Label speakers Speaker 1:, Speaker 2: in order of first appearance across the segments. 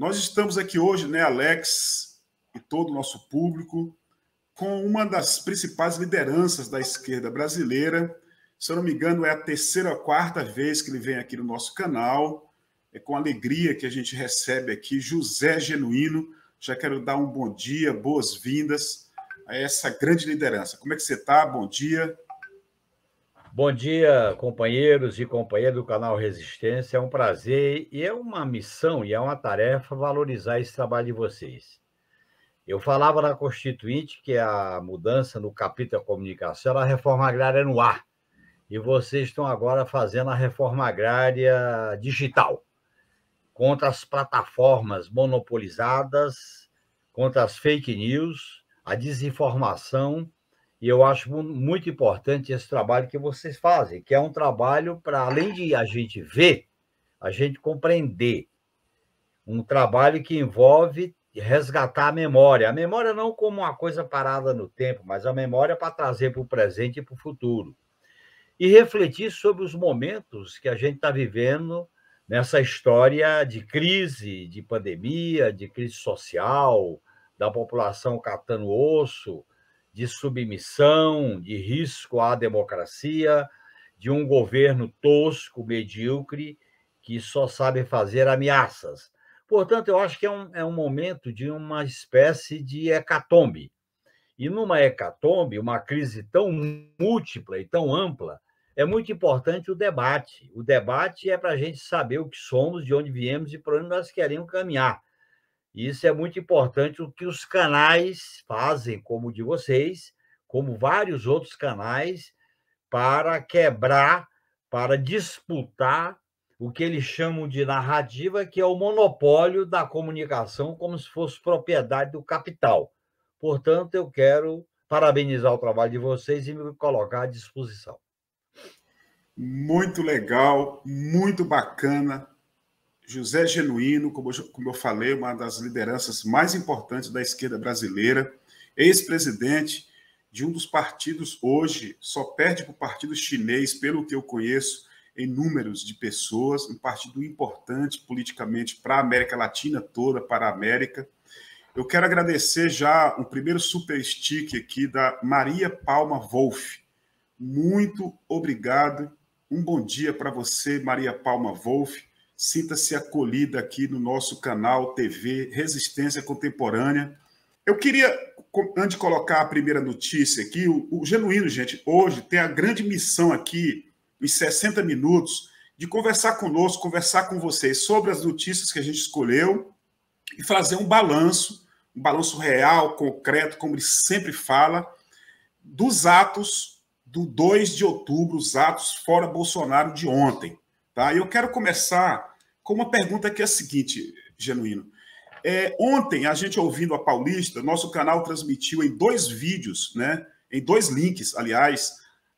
Speaker 1: Nós estamos aqui hoje, né, Alex e todo o nosso público, com uma das principais lideranças da esquerda brasileira. Se eu não me engano, é a terceira ou quarta vez que ele vem aqui no nosso canal. É com alegria que a gente recebe aqui José Genuíno. Já quero dar um bom dia, boas-vindas a essa grande liderança. Como é que você está? Bom dia.
Speaker 2: Bom dia, companheiros e companheiras do canal Resistência. É um prazer e é uma missão e é uma tarefa valorizar esse trabalho de vocês. Eu falava na Constituinte que a mudança no capítulo da comunicação era é a reforma agrária no ar. E vocês estão agora fazendo a reforma agrária digital contra as plataformas monopolizadas, contra as fake news, a desinformação e eu acho muito importante esse trabalho que vocês fazem, que é um trabalho para além de a gente ver, a gente compreender. Um trabalho que envolve resgatar a memória. A memória não como uma coisa parada no tempo, mas a memória para trazer para o presente e para o futuro. E refletir sobre os momentos que a gente está vivendo nessa história de crise, de pandemia, de crise social, da população catando osso de submissão, de risco à democracia, de um governo tosco, medíocre, que só sabe fazer ameaças. Portanto, eu acho que é um, é um momento de uma espécie de hecatombe. E numa hecatombe, uma crise tão múltipla e tão ampla, é muito importante o debate. O debate é para a gente saber o que somos, de onde viemos e para onde nós queremos caminhar isso é muito importante o que os canais fazem, como o de vocês, como vários outros canais, para quebrar, para disputar o que eles chamam de narrativa, que é o monopólio da comunicação, como se fosse propriedade do capital. Portanto, eu quero parabenizar o trabalho de vocês e me colocar à disposição.
Speaker 1: Muito legal, muito bacana. José Genuíno, como eu, como eu falei, uma das lideranças mais importantes da esquerda brasileira, ex-presidente de um dos partidos hoje, só perde para o partido chinês, pelo que eu conheço, em números de pessoas, um partido importante politicamente para a América Latina toda, para a América. Eu quero agradecer já o primeiro super stick aqui da Maria Palma Wolff. Muito obrigado. Um bom dia para você, Maria Palma Wolff sinta-se acolhida aqui no nosso canal TV Resistência Contemporânea. Eu queria, antes de colocar a primeira notícia aqui, o, o, Genuíno, gente, hoje tem a grande missão aqui, em 60 minutos, de conversar conosco, conversar com vocês sobre as notícias que a gente escolheu e fazer um balanço, um balanço real, concreto, como ele sempre fala, dos atos do 2 de outubro, os atos fora Bolsonaro de ontem. Tá? E eu quero começar com uma pergunta que é a seguinte, Genuíno. É, ontem, a gente ouvindo a Paulista, nosso canal transmitiu em dois vídeos, né, em dois links, aliás,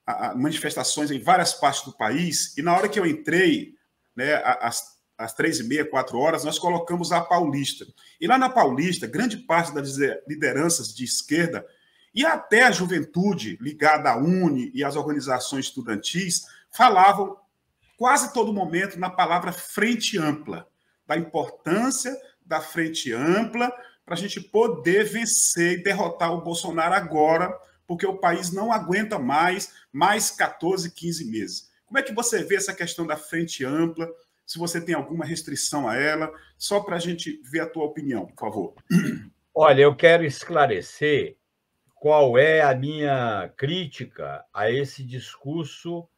Speaker 1: a, a manifestações em várias partes do país. E na hora que eu entrei, né, às, às três e meia, quatro horas, nós colocamos a Paulista. E lá na Paulista, grande parte das lideranças de esquerda e até a juventude ligada à UNE e às organizações estudantis falavam quase todo momento na palavra frente ampla, da importância da frente ampla para a gente poder vencer e derrotar o Bolsonaro agora, porque o país não aguenta mais mais 14, 15 meses. Como é que você vê essa questão da frente ampla? Se você tem alguma restrição a ela, só para a gente ver a tua opinião, por favor.
Speaker 2: Olha, eu quero esclarecer qual é a minha crítica a esse discurso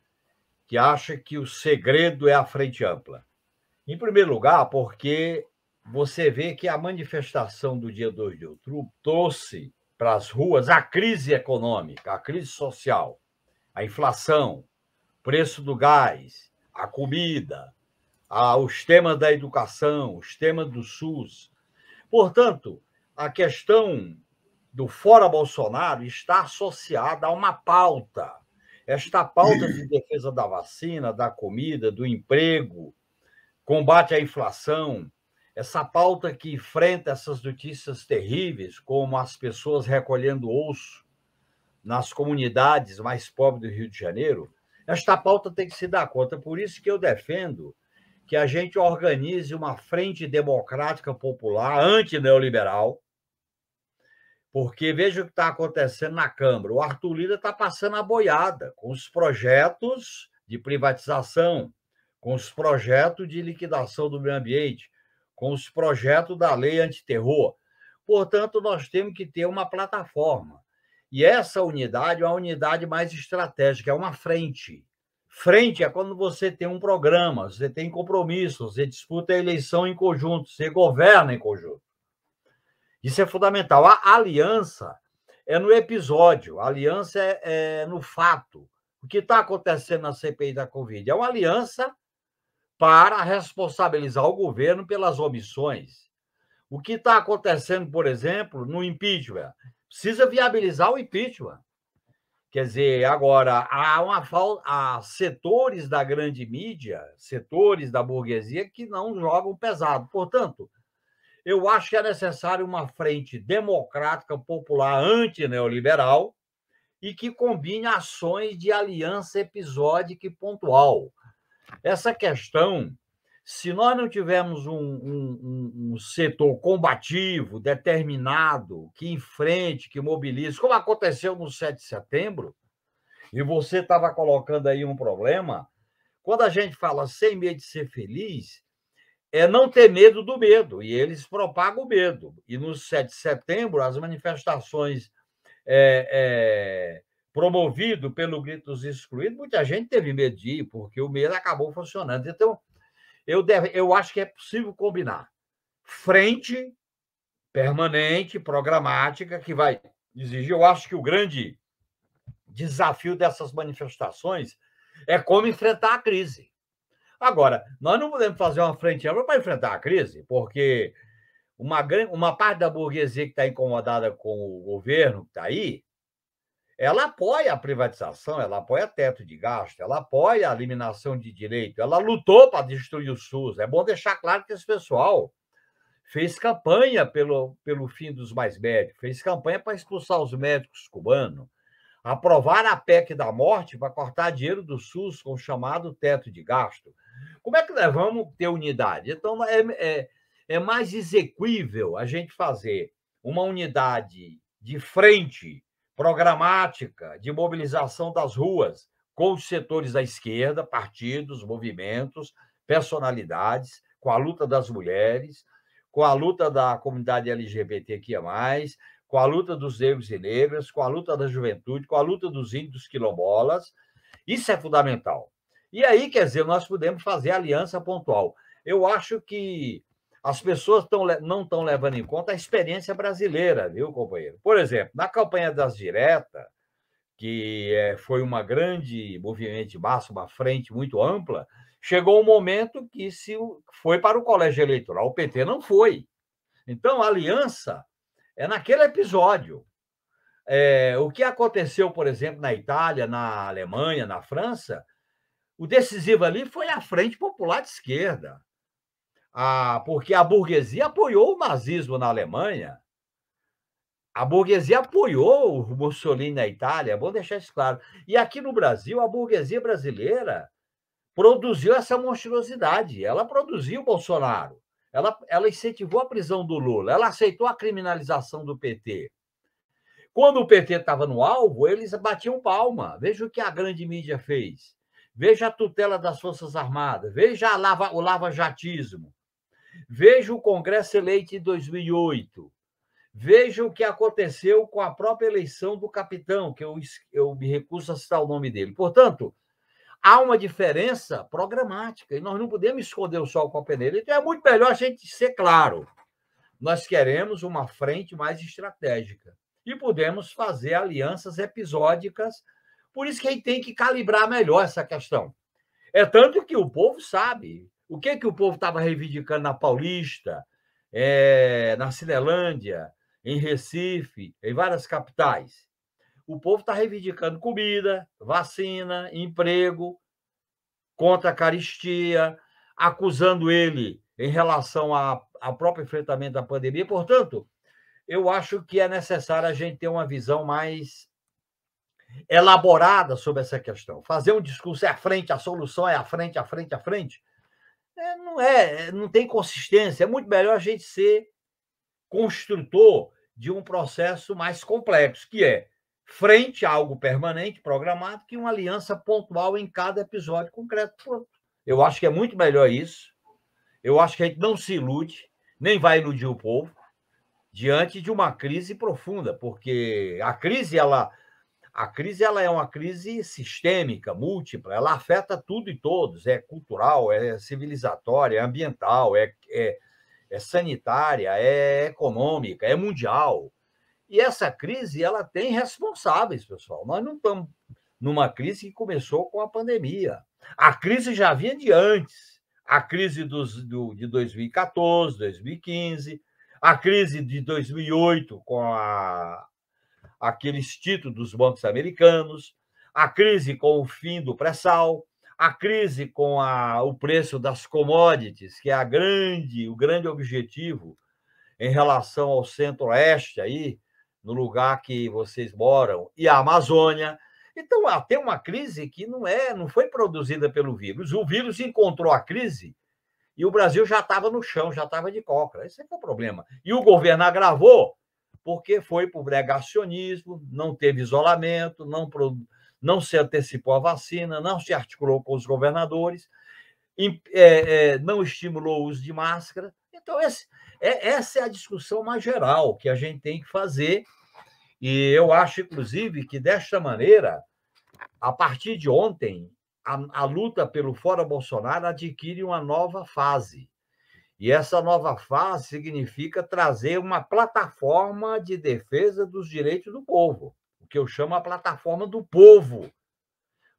Speaker 2: que acha que o segredo é a frente ampla. Em primeiro lugar, porque você vê que a manifestação do dia 2 de outubro trouxe para as ruas a crise econômica, a crise social, a inflação, preço do gás, a comida, a, os temas da educação, os temas do SUS. Portanto, a questão do fora Bolsonaro está associada a uma pauta esta pauta de defesa da vacina, da comida, do emprego, combate à inflação, essa pauta que enfrenta essas notícias terríveis, como as pessoas recolhendo osso nas comunidades mais pobres do Rio de Janeiro, esta pauta tem que se dar conta. Por isso que eu defendo que a gente organize uma frente democrática popular anti-neoliberal, porque veja o que está acontecendo na Câmara. O Arthur Lira está passando a boiada com os projetos de privatização, com os projetos de liquidação do meio ambiente, com os projetos da lei antiterror. Portanto, nós temos que ter uma plataforma. E essa unidade é uma unidade mais estratégica, é uma frente. Frente é quando você tem um programa, você tem compromissos, você disputa a eleição em conjunto, você governa em conjunto. Isso é fundamental. A aliança é no episódio, a aliança é, é no fato. O que está acontecendo na CPI da Covid é uma aliança para responsabilizar o governo pelas omissões. O que está acontecendo, por exemplo, no impeachment? Precisa viabilizar o impeachment. Quer dizer, agora, há, uma, há setores da grande mídia, setores da burguesia que não jogam pesado. Portanto, eu acho que é necessário uma frente democrática, popular, antineoliberal e que combine ações de aliança episódica e pontual. Essa questão, se nós não tivermos um, um, um setor combativo, determinado, que enfrente, que mobilize, como aconteceu no 7 de setembro, e você estava colocando aí um problema, quando a gente fala sem medo de ser feliz, é não ter medo do medo, e eles propagam o medo. E no 7 de setembro, as manifestações é, é, promovido pelo Grito dos Excluídos, muita gente teve medo de ir, porque o medo acabou funcionando. Então, eu, deve, eu acho que é possível combinar frente permanente, programática, que vai exigir. Eu acho que o grande desafio dessas manifestações é como enfrentar a crise. Agora, nós não podemos fazer uma frente ampla para enfrentar a crise, porque uma, grande, uma parte da burguesia que está incomodada com o governo que está aí, ela apoia a privatização, ela apoia teto de gasto, ela apoia a eliminação de direito, ela lutou para destruir o SUS. É bom deixar claro que esse pessoal fez campanha pelo, pelo fim dos mais médicos, fez campanha para expulsar os médicos cubanos, aprovar a PEC da morte para cortar dinheiro do SUS com o chamado teto de gasto, como é que nós vamos ter unidade? Então, é, é, é mais execuível a gente fazer uma unidade de frente programática de mobilização das ruas com os setores da esquerda, partidos, movimentos, personalidades, com a luta das mulheres, com a luta da comunidade LGBTQIA+, com a luta dos negros e negras, com a luta da juventude, com a luta dos índios quilombolas. Isso é fundamental. E aí, quer dizer, nós podemos fazer aliança pontual. Eu acho que as pessoas tão, não estão levando em conta a experiência brasileira, viu, companheiro? Por exemplo, na campanha das diretas, que é, foi uma grande movimento de massa, uma frente muito ampla, chegou um momento que se foi para o colégio eleitoral, o PT não foi. Então, a aliança é naquele episódio. É, o que aconteceu, por exemplo, na Itália, na Alemanha, na França, o decisivo ali foi a Frente Popular de Esquerda, porque a burguesia apoiou o nazismo na Alemanha. A burguesia apoiou o Mussolini na Itália, Vou deixar isso claro. E aqui no Brasil, a burguesia brasileira produziu essa monstruosidade. Ela produziu o Bolsonaro. Ela, ela incentivou a prisão do Lula. Ela aceitou a criminalização do PT. Quando o PT estava no alvo, eles batiam palma. Veja o que a grande mídia fez veja a tutela das Forças Armadas, veja lava, o lava-jatismo, veja o Congresso eleito em 2008, veja o que aconteceu com a própria eleição do capitão, que eu, eu me recuso a citar o nome dele. Portanto, há uma diferença programática e nós não podemos esconder o sol com a peneira. Então, é muito melhor a gente ser claro. Nós queremos uma frente mais estratégica e podemos fazer alianças episódicas por isso que a gente tem que calibrar melhor essa questão. É tanto que o povo sabe o que, que o povo estava reivindicando na Paulista, é, na Cinelândia, em Recife, em várias capitais. O povo está reivindicando comida, vacina, emprego, contra a caristia, acusando ele em relação ao próprio enfrentamento da pandemia. Portanto, eu acho que é necessário a gente ter uma visão mais elaborada sobre essa questão. Fazer um discurso é à frente, a solução é à frente, à frente, à frente, é, não é, é, não tem consistência. É muito melhor a gente ser construtor de um processo mais complexo, que é frente a algo permanente, programado, que uma aliança pontual em cada episódio concreto. Eu acho que é muito melhor isso. Eu acho que a gente não se ilude, nem vai iludir o povo diante de uma crise profunda, porque a crise ela a crise ela é uma crise sistêmica, múltipla, ela afeta tudo e todos, é cultural, é civilizatória, é ambiental, é, é, é sanitária, é econômica, é mundial. E essa crise ela tem responsáveis, pessoal. Nós não estamos numa crise que começou com a pandemia. A crise já vinha de antes. A crise dos, do, de 2014, 2015, a crise de 2008 com a, aqueles títulos dos bancos americanos, a crise com o fim do pré-sal, a crise com a, o preço das commodities, que é a grande, o grande objetivo em relação ao centro-oeste aí, no lugar que vocês moram, e a Amazônia. Então, até ah, uma crise que não é, não foi produzida pelo vírus. O vírus encontrou a crise e o Brasil já estava no chão, já estava de cócoras. Esse é, é o problema. E o governo agravou porque foi por negacionismo, não teve isolamento, não, não se antecipou a vacina, não se articulou com os governadores, é, é, não estimulou o uso de máscara. Então, esse, é, essa é a discussão mais geral que a gente tem que fazer. E eu acho, inclusive, que desta maneira, a partir de ontem, a, a luta pelo fora Bolsonaro adquire uma nova fase. E essa nova fase significa trazer uma plataforma de defesa dos direitos do povo, o que eu chamo a plataforma do povo.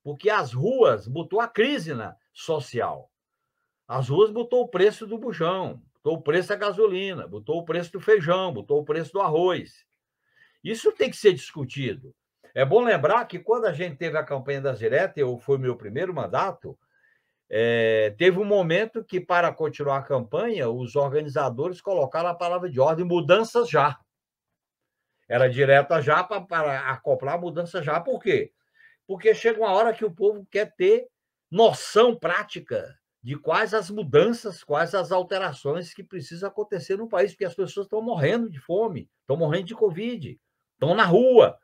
Speaker 2: Porque as ruas botou a crise na social. As ruas botou o preço do bujão, botou o preço da gasolina, botou o preço do feijão, botou o preço do arroz. Isso tem que ser discutido. É bom lembrar que quando a gente teve a campanha das diretas, eu foi meu primeiro mandato, é, teve um momento que, para continuar a campanha, os organizadores colocaram a palavra de ordem mudanças já. Era direta já para, acoplar acoplar mudança já. Por quê? Porque chega uma hora que o povo quer ter noção prática de quais as mudanças, quais as alterações que precisam acontecer no país, porque as pessoas estão morrendo de fome, estão morrendo de Covid, estão na rua,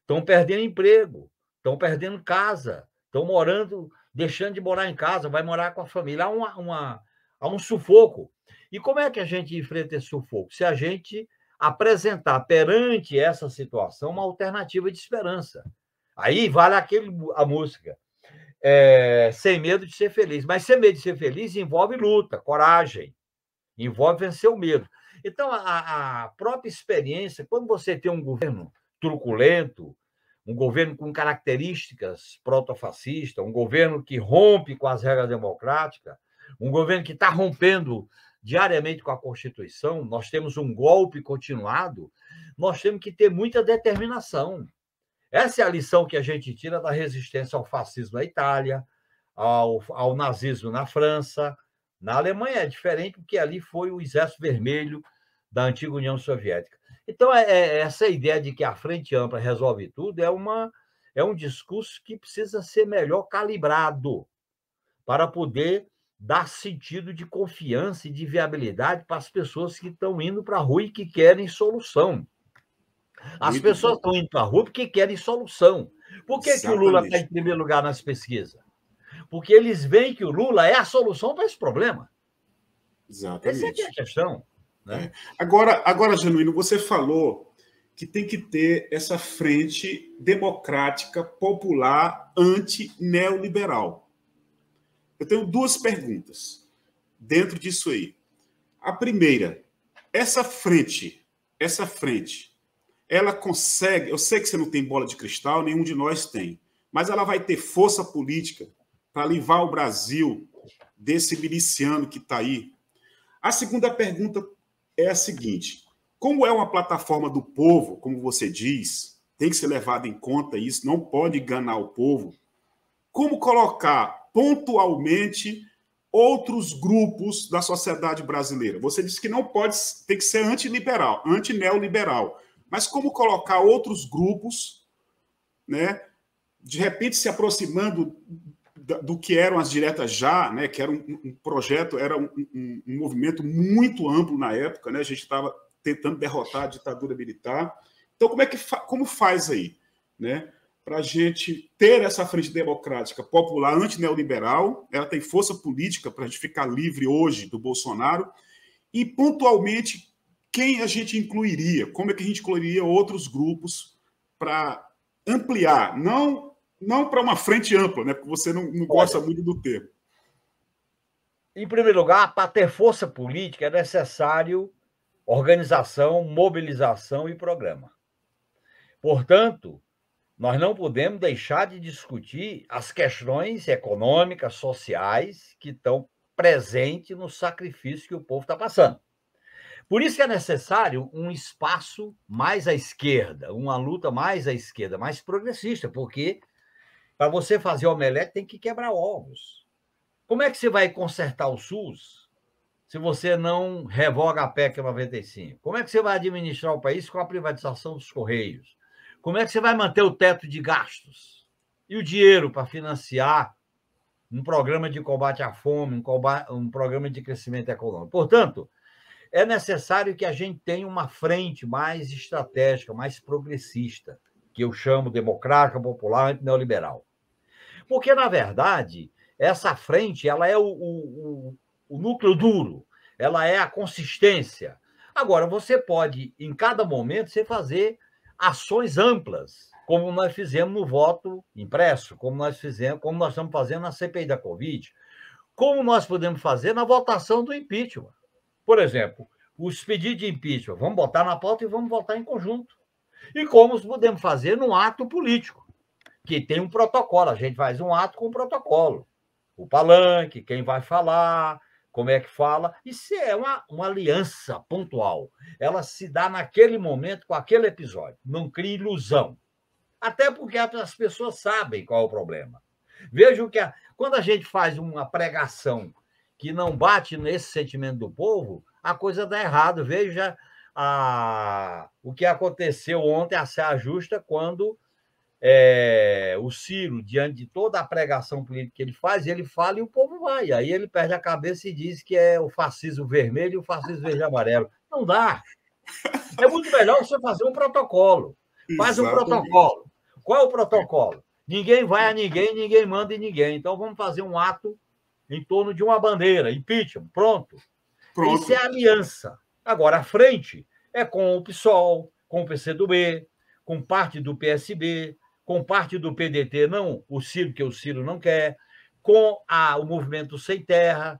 Speaker 2: estão perdendo emprego, estão perdendo casa, estão morando deixando de morar em casa, vai morar com a família. Há, uma, uma, há um sufoco. E como é que a gente enfrenta esse sufoco? Se a gente apresentar perante essa situação uma alternativa de esperança. Aí vale aquele, a música. É, sem medo de ser feliz. Mas sem medo de ser feliz envolve luta, coragem, envolve vencer o medo. Então, a, a própria experiência, quando você tem um governo truculento, um governo com características protofascistas, um governo que rompe com as regras democráticas, um governo que está rompendo diariamente com a Constituição, nós temos um golpe continuado, nós temos que ter muita determinação. Essa é a lição que a gente tira da resistência ao fascismo na Itália, ao, ao nazismo na França. Na Alemanha é diferente, porque ali foi o Exército Vermelho da antiga União Soviética. Então, é, é, essa ideia de que a frente ampla resolve tudo é, uma, é um discurso que precisa ser melhor calibrado para poder dar sentido de confiança e de viabilidade para as pessoas que estão indo para a rua e que querem solução. As Muito pessoas estão indo para a rua porque querem solução. Por que, que o Lula está em primeiro lugar nas pesquisas? Porque eles veem que o
Speaker 1: Lula é a solução para esse problema. Exatamente. Essa é a questão. Né? É. Agora, agora, Genuíno, você falou que tem que ter essa frente democrática, popular, anti-neoliberal. Eu tenho duas perguntas dentro disso aí. A primeira, essa frente, essa frente, ela consegue. Eu sei que você não tem bola de cristal, nenhum de nós tem, mas ela vai ter força política para livrar o Brasil desse miliciano que está aí. A segunda pergunta é a seguinte: como é uma plataforma do povo, como você diz, tem que ser levado em conta isso, não pode enganar o povo. Como colocar pontualmente outros grupos da sociedade brasileira? Você disse que não pode, tem que ser antiliberal, antineoliberal. Mas como colocar outros grupos, né, de repente se aproximando do que eram as diretas já, né, que era um, um projeto, era um, um, um, movimento muito amplo na época, né, a gente estava tentando derrotar a ditadura militar. Então, como é que fa como faz aí, né, para a gente ter essa frente democrática popular antineoliberal? Ela tem força política para a gente ficar livre hoje do Bolsonaro e pontualmente quem a gente incluiria? Como é que a gente incluiria outros grupos para ampliar, não não para uma frente ampla, né? Porque você não, não gosta muito do termo.
Speaker 2: Em primeiro lugar, para ter força política é necessário organização, mobilização e programa. Portanto, nós não podemos deixar de discutir as questões econômicas, sociais que estão presentes no sacrifício que o povo está passando. Por isso é necessário um espaço mais à esquerda, uma luta mais à esquerda, mais progressista, porque para você fazer omelete, tem que quebrar ovos. Como é que você vai consertar o SUS se você não revoga a PEC 95? Como é que você vai administrar o país com a privatização dos Correios? Como é que você vai manter o teto de gastos? E o dinheiro para financiar um programa de combate à fome, um, combate, um programa de crescimento econômico? Portanto, é necessário que a gente tenha uma frente mais estratégica, mais progressista, que eu chamo democrática, popular, neoliberal porque, na verdade, essa frente ela é o, o, o núcleo duro, ela é a consistência. Agora, você pode, em cada momento, você fazer ações amplas, como nós fizemos no voto impresso, como nós fizemos, como nós estamos fazendo na CPI da Covid, como nós podemos fazer na votação do impeachment. Por exemplo, os pedidos de impeachment, vamos botar na pauta e vamos votar em conjunto. E como podemos fazer num ato político que tem um protocolo. A gente faz um ato com um protocolo. O palanque, quem vai falar, como é que fala. Isso é uma, uma aliança pontual. Ela se dá naquele momento, com aquele episódio. Não cria ilusão. Até porque as pessoas sabem qual é o problema. Vejam que a, quando a gente faz uma pregação que não bate nesse sentimento do povo, a coisa dá errado. Veja a, o que aconteceu ontem, a saia justa, quando é, o Ciro, diante de toda a pregação política que ele faz, ele fala e o povo vai. Aí ele perde a cabeça e diz que é o fascismo vermelho e o fascismo verde e amarelo. Não dá. É muito melhor você fazer um protocolo. Faz um protocolo. Qual é o protocolo? Ninguém vai a ninguém, ninguém manda em ninguém. Então vamos fazer um ato em torno de uma bandeira, impeachment, pronto. pronto. Isso é aliança. Agora, a frente é com o PSOL, com o PCdoB, com parte do PSB, com parte do PDT, não o Ciro, que é o Ciro não quer, com a, o movimento Sem Terra,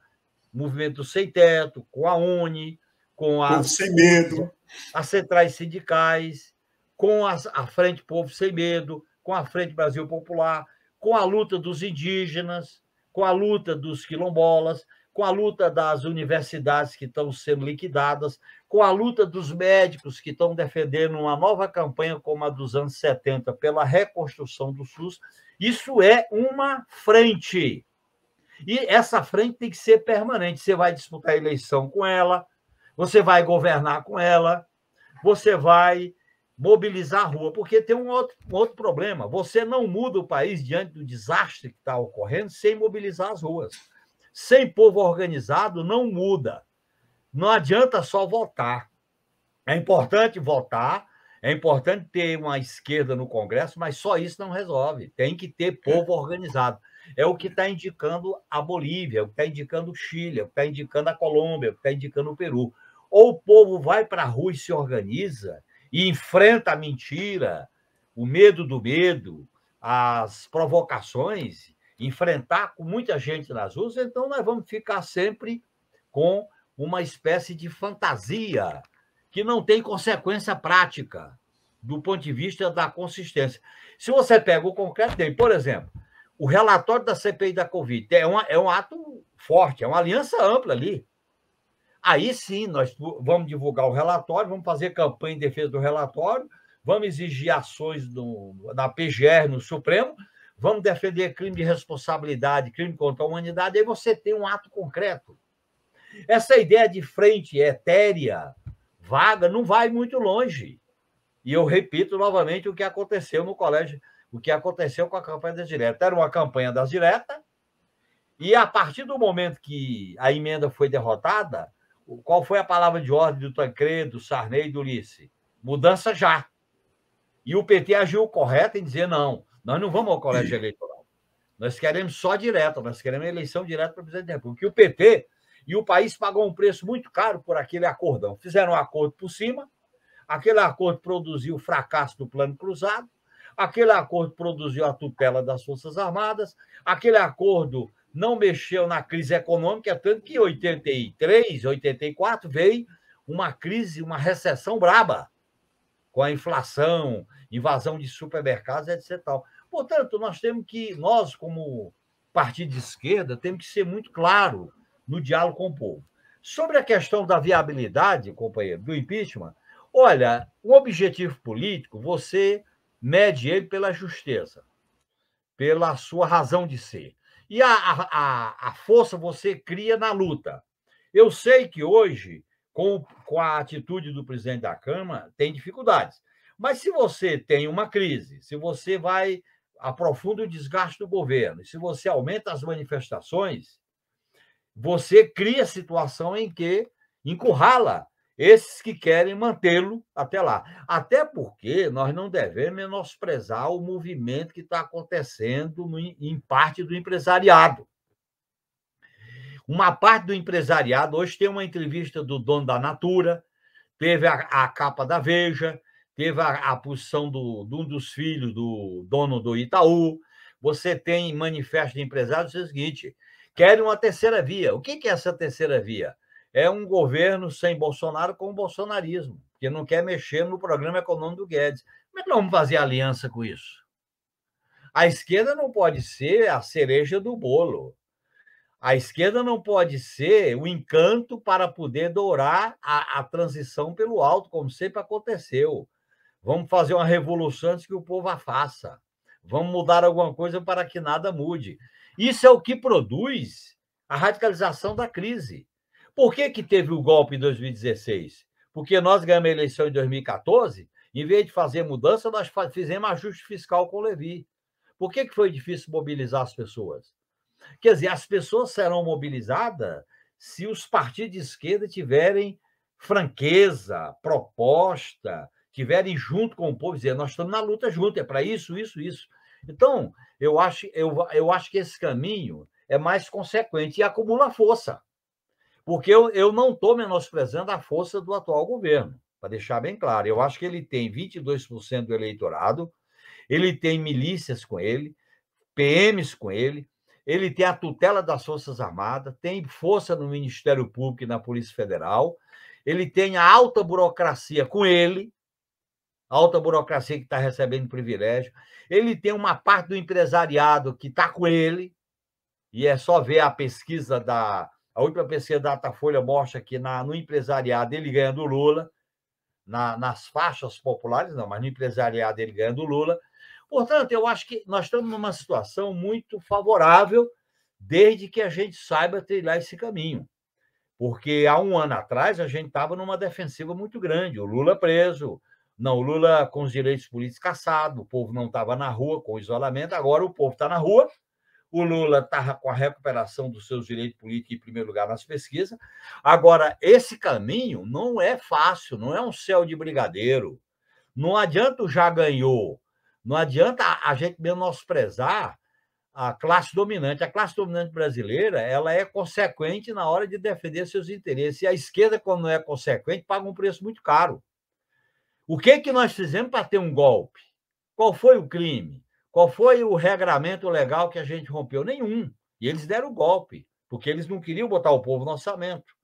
Speaker 2: movimento Sem Teto, com a ONI, com a. Povo Sem Medo. As centrais sindicais, com a, a Frente Povo Sem Medo, com a Frente Brasil Popular, com a luta dos indígenas, com a luta dos quilombolas com a luta das universidades que estão sendo liquidadas, com a luta dos médicos que estão defendendo uma nova campanha como a dos anos 70 pela reconstrução do SUS. Isso é uma frente. E essa frente tem que ser permanente. Você vai disputar a eleição com ela, você vai governar com ela, você vai mobilizar a rua, porque tem um outro, um outro problema. Você não muda o país diante do desastre que está ocorrendo sem mobilizar as ruas. Sem povo organizado não muda. Não adianta só votar. É importante votar, é importante ter uma esquerda no Congresso, mas só isso não resolve. Tem que ter povo organizado. É o que está indicando a Bolívia, é o que está indicando o Chile, é o que está indicando a Colômbia, é o que está indicando o Peru. Ou o povo vai para a rua e se organiza e enfrenta a mentira, o medo do medo, as provocações, enfrentar com muita gente nas ruas, então nós vamos ficar sempre com uma espécie de fantasia que não tem consequência prática do ponto de vista da consistência. Se você pega o concreto tem, por exemplo, o relatório da CPI da Covid é, uma, é um ato forte, é uma aliança ampla ali. Aí sim, nós vamos divulgar o relatório, vamos fazer campanha em defesa do relatório, vamos exigir ações do, da PGR, no Supremo, vamos defender crime de responsabilidade, crime contra a humanidade, aí você tem um ato concreto. Essa ideia de frente etérea, vaga, não vai muito longe. E eu repito novamente o que aconteceu no colégio, o que aconteceu com a campanha das diretas. Era uma campanha das diretas, e a partir do momento que a emenda foi derrotada, qual foi a palavra de ordem do Tancredo, Sarney e do Ulisse? Mudança já. E o PT agiu correto em dizer não. Nós não vamos ao colégio eleitoral. Nós queremos só direto nós queremos eleição direta para o presidente da República. E o PT e o país pagou um preço muito caro por aquele acordão. Fizeram um acordo por cima, aquele acordo produziu o fracasso do plano cruzado, aquele acordo produziu a tutela das Forças Armadas, aquele acordo não mexeu na crise econômica, tanto que em 83, 84 veio uma crise, uma recessão braba, com a inflação, invasão de supermercados, etc. Tal. Portanto, nós temos que, nós, como partido de esquerda, temos que ser muito claro no diálogo com o povo. Sobre a questão da viabilidade, companheiro, do impeachment, olha, o objetivo político, você mede ele pela justeza, pela sua razão de ser. E a, a, a força você cria na luta. Eu sei que hoje, com, com a atitude do presidente da Câmara, tem dificuldades. Mas se você tem uma crise, se você vai aprofunda o desgaste do governo. E se você aumenta as manifestações, você cria situação em que encurrala esses que querem mantê-lo até lá. Até porque nós não devemos menosprezar o movimento que está acontecendo no, em parte do empresariado. Uma parte do empresariado, hoje tem uma entrevista do dono da Natura, teve a, a capa da Veja, teve a, a posição do, de um dos filhos do dono do Itaú. Você tem manifesto de empresários é o seguinte: querem uma terceira via. O que é essa terceira via? É um governo sem Bolsonaro com o bolsonarismo, que não quer mexer no programa econômico do Guedes. Mas vamos fazer aliança com isso? A esquerda não pode ser a cereja do bolo. A esquerda não pode ser o encanto para poder dourar a, a transição pelo alto, como sempre aconteceu. Vamos fazer uma revolução antes que o povo a faça. Vamos mudar alguma coisa para que nada mude. Isso é o que produz a radicalização da crise. Por que, que teve o golpe em 2016? Porque nós ganhamos a eleição em 2014, em vez de fazer mudança, nós fizemos ajuste fiscal com o Levi. Por que, que foi difícil mobilizar as pessoas? Quer dizer, as pessoas serão mobilizadas se os partidos de esquerda tiverem franqueza, proposta, tiverem junto com o povo, dizer, nós estamos na luta junto, é para isso, isso, isso. Então, eu acho, eu, eu acho que esse caminho é mais consequente e acumula força. Porque eu, eu não estou menosprezando a força do atual governo, para deixar bem claro. Eu acho que ele tem 22% do eleitorado, ele tem milícias com ele, PMs com ele, ele tem a tutela das Forças Armadas, tem força no Ministério Público e na Polícia Federal, ele tem a alta burocracia com ele, a alta burocracia que está recebendo privilégio. Ele tem uma parte do empresariado que está com ele, e é só ver a pesquisa da. A última pesquisa da Folha mostra que na, no empresariado ele ganha do Lula, na, nas faixas populares, não, mas no empresariado ele ganha do Lula. Portanto, eu acho que nós estamos numa situação muito favorável, desde que a gente saiba trilhar esse caminho. Porque há um ano atrás a gente estava numa defensiva muito grande. O Lula preso, não, o Lula com os direitos políticos cassado, o povo não estava na rua com o isolamento, agora o povo está na rua. O Lula está com a recuperação dos seus direitos políticos em primeiro lugar nas pesquisas. Agora, esse caminho não é fácil, não é um céu de brigadeiro. Não adianta o já ganhou, não adianta a gente menosprezar a classe dominante. A classe dominante brasileira ela é consequente na hora de defender seus interesses. E a esquerda, quando não é consequente, paga um preço muito caro. O que que nós fizemos para ter um golpe? Qual foi o crime? Qual foi o regramento legal que a gente rompeu? Nenhum. E eles deram o golpe, porque eles não queriam botar o povo no orçamento.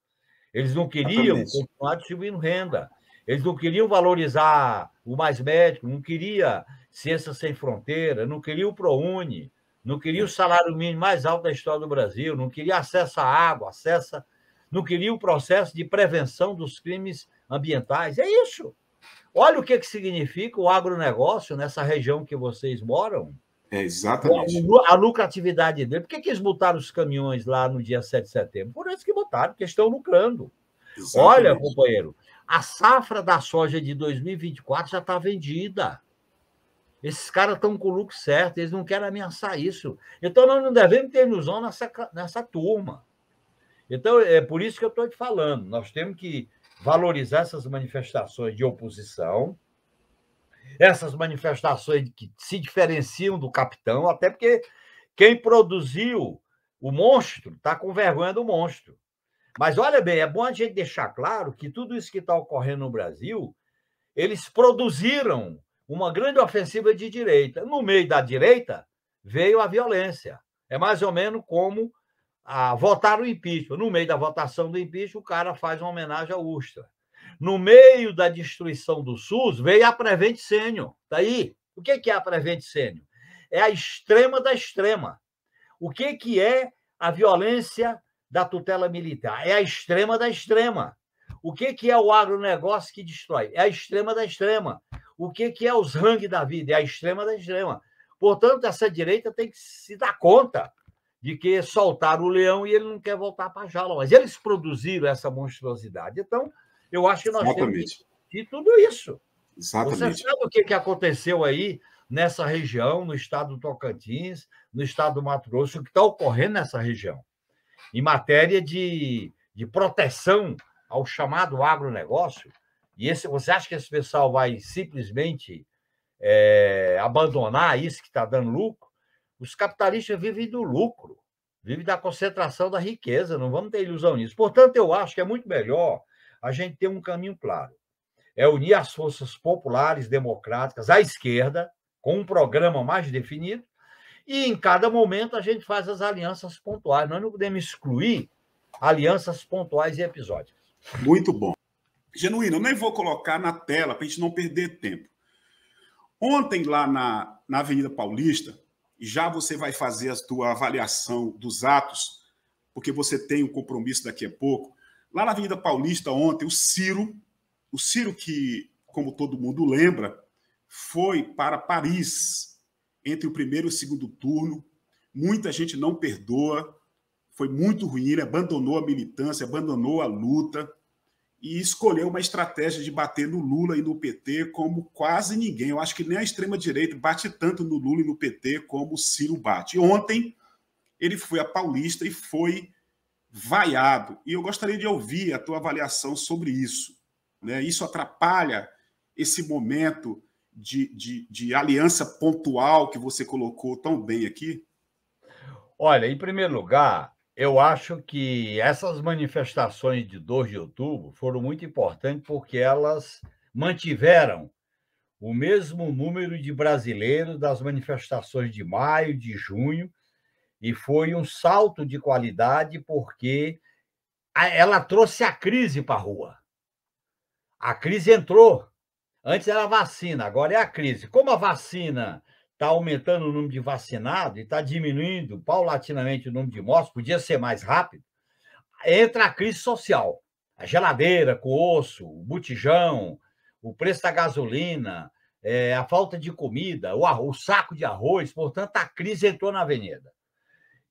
Speaker 2: Eles não queriam continuar distribuindo renda. Eles não queriam valorizar o mais médico, não queria Ciência Sem Fronteira, não queria o ProUni, não queria o salário mínimo mais alto da história do Brasil, não queria acesso à água, acesso, não queria o processo de prevenção dos crimes ambientais. É isso. Olha o que, que significa o agronegócio nessa região que vocês moram.
Speaker 1: É, exatamente.
Speaker 2: A, lucratividade dele. Por que, que eles botaram os caminhões lá no dia 7 de setembro? Por isso que botaram, porque estão lucrando. Exatamente. Olha, companheiro, a safra da soja de 2024 já está vendida. Esses caras estão com o lucro certo, eles não querem ameaçar isso. Então, nós não devemos ter ilusão nessa, nessa turma. Então, é por isso que eu estou te falando. Nós temos que valorizar essas manifestações de oposição, essas manifestações que se diferenciam do capitão, até porque quem produziu o monstro está com vergonha do monstro. Mas olha bem, é bom a gente deixar claro que tudo isso que está ocorrendo no Brasil, eles produziram uma grande ofensiva de direita. No meio da direita veio a violência. É mais ou menos como a ah, votar o impeachment. No meio da votação do impeachment, o cara faz uma homenagem ao Ustra. No meio da destruição do SUS, veio a Prevent Sênior. Está aí. O que é a Prevent Sênior? É a extrema da extrema. O que, que é a violência da tutela militar? É a extrema da extrema. O que, que é o agronegócio que destrói? É a extrema da extrema. O que, que é os rangues da vida? É a extrema da extrema. Portanto, essa direita tem que se dar conta de que soltaram o leão e ele não quer voltar para a jaula. Mas eles produziram essa monstruosidade. Então, eu acho que nós Exatamente. temos que tudo isso. Exatamente. Você sabe o que, que aconteceu aí nessa região, no estado do Tocantins, no estado do Mato Grosso, o que está ocorrendo nessa região? Em matéria de, de proteção ao chamado agronegócio, e esse, você acha que esse pessoal vai simplesmente é, abandonar isso que está dando lucro? Os capitalistas vivem do lucro, vivem da concentração da riqueza, não vamos ter ilusão nisso. Portanto, eu acho que é muito melhor a gente ter um caminho claro. É unir as forças populares, democráticas, à esquerda, com um programa mais definido, e em cada momento a gente faz as alianças pontuais. Nós não podemos excluir
Speaker 1: alianças pontuais e episódicas. Muito bom. Genuíno, eu nem vou colocar na tela para a gente não perder tempo. Ontem, lá na, na Avenida Paulista, já você vai fazer a sua avaliação dos atos, porque você tem um compromisso daqui a pouco. Lá na Avenida Paulista, ontem, o Ciro, o Ciro que, como todo mundo lembra, foi para Paris entre o primeiro e o segundo turno. Muita gente não perdoa, foi muito ruim, ele abandonou a militância, abandonou a luta e escolheu uma estratégia de bater no Lula e no PT como quase ninguém. Eu acho que nem a extrema-direita bate tanto no Lula e no PT como o Ciro bate. Ontem ele foi a Paulista e foi vaiado. E eu gostaria de ouvir a tua avaliação sobre isso. Né? Isso atrapalha esse momento de, de, de aliança pontual que você colocou tão bem aqui?
Speaker 2: Olha, em primeiro lugar, eu acho que essas manifestações de 2 de outubro foram muito importantes porque elas mantiveram o mesmo número de brasileiros das manifestações de maio, de junho, e foi um salto de qualidade porque ela trouxe a crise para a rua. A crise entrou. Antes era a vacina, agora é a crise. Como a vacina está aumentando o número de vacinados e está diminuindo paulatinamente o número de mortos podia ser mais rápido, entra a crise social. A geladeira com osso, o botijão, o preço da gasolina, é, a falta de comida, o, arroz, o, saco de arroz, portanto, a crise entrou na avenida.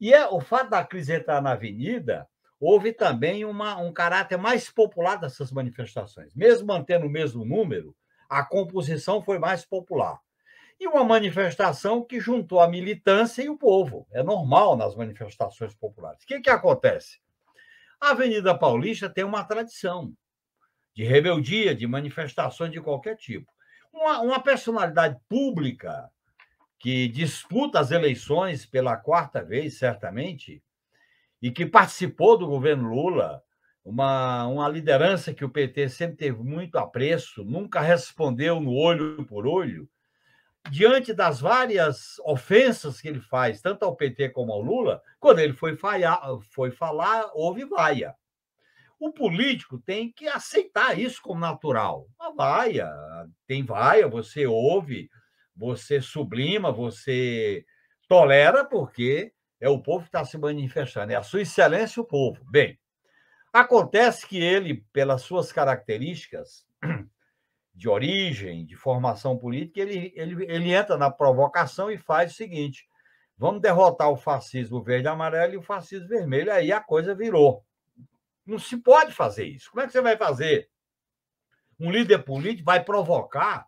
Speaker 2: E é, o fato da crise entrar na avenida, houve também uma, um caráter mais popular dessas manifestações. Mesmo mantendo o mesmo número, a composição foi mais popular e uma manifestação que juntou a militância e o povo. É normal nas manifestações populares. O que, que acontece? A Avenida Paulista tem uma tradição de rebeldia, de manifestações de qualquer tipo. Uma, uma personalidade pública que disputa as eleições pela quarta vez, certamente, e que participou do governo Lula, uma, uma liderança que o PT sempre teve muito apreço, nunca respondeu no olho por olho, diante das várias ofensas que ele faz, tanto ao PT como ao Lula, quando ele foi, falhar, foi falar, houve vaia. O político tem que aceitar isso como natural. Uma vaia, tem vaia, você ouve, você sublima, você tolera, porque é o povo que está se manifestando, é a sua excelência o povo. Bem, acontece que ele, pelas suas características, de origem, de formação política, ele, ele, ele entra na provocação e faz o seguinte: vamos derrotar o fascismo verde e amarelo e o fascismo vermelho. Aí a coisa virou. Não se pode fazer isso. Como é que você vai fazer? Um líder político vai provocar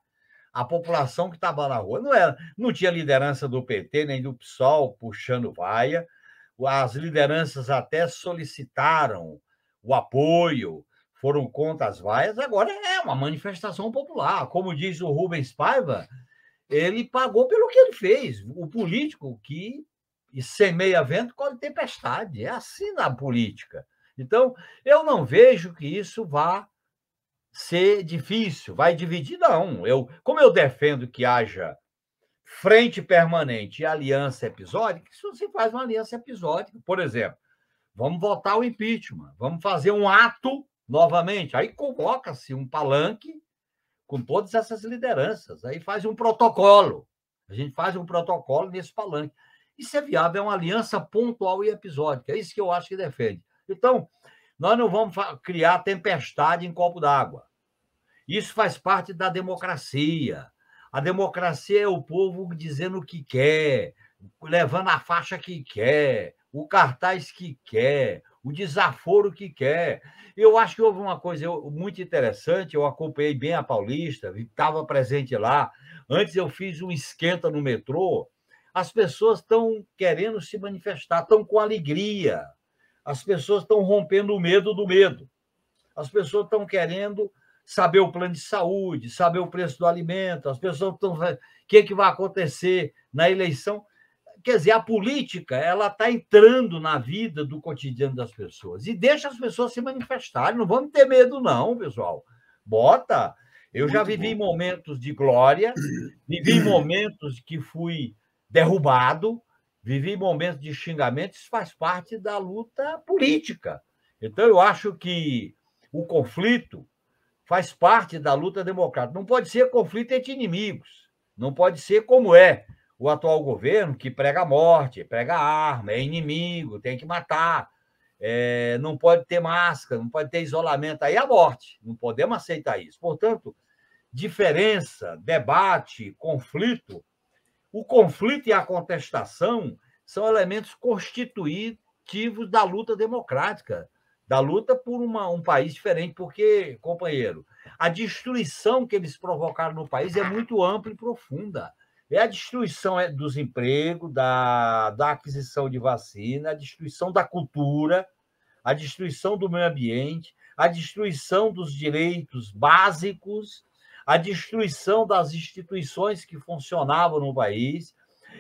Speaker 2: a população que estava na rua. Não, era, é, não tinha liderança do PT nem do PSOL puxando vaia. As lideranças até solicitaram o apoio foram contra as vaias, agora é uma manifestação popular. Como diz o Rubens Paiva, ele pagou pelo que ele fez. O político que semeia vento colhe tempestade. É assim na política. Então, eu não vejo que isso vá ser difícil, vai dividir, não. Eu, como eu defendo que haja frente permanente e aliança episódica, isso se faz uma aliança episódica. Por exemplo, vamos votar o impeachment, vamos fazer um ato novamente. Aí convoca-se um palanque com todas essas lideranças. Aí faz um protocolo. A gente faz um protocolo nesse palanque. Isso é viável, é uma aliança pontual e episódica. É isso que eu acho que defende. Então, nós não vamos criar tempestade em copo d'água. Isso faz parte da democracia. A democracia é o povo dizendo o que quer, levando a faixa que quer, o cartaz que quer, o desaforo que quer. Eu acho que houve uma coisa muito interessante, eu acompanhei bem a Paulista, estava presente lá. Antes eu fiz um esquenta no metrô. As pessoas estão querendo se manifestar, estão com alegria. As pessoas estão rompendo o medo do medo. As pessoas estão querendo saber o plano de saúde, saber o preço do alimento, as pessoas estão o que, é que vai acontecer na eleição quer dizer, a política ela está entrando na vida do cotidiano das pessoas e deixa as pessoas se manifestarem. Não vamos ter medo, não, pessoal. Bota. Eu Muito já vivi bom. momentos de glória, vivi uhum. momentos que fui derrubado, vivi momentos de xingamento. Isso faz parte da luta política. Então, eu acho que o conflito faz parte da luta democrática. Não pode ser conflito entre inimigos. Não pode ser como é o atual governo que prega a morte, prega a arma, é inimigo, tem que matar, é, não pode ter máscara, não pode ter isolamento, aí é a morte, não podemos aceitar isso. Portanto, diferença, debate, conflito, o conflito e a contestação são elementos constitutivos da luta democrática, da luta por uma, um país diferente, porque, companheiro, a destruição que eles provocaram no país é muito ampla e profunda é a destruição é, dos empregos, da, da aquisição de vacina, a destruição da cultura, a destruição do meio ambiente, a destruição dos direitos básicos, a destruição das instituições que funcionavam no país,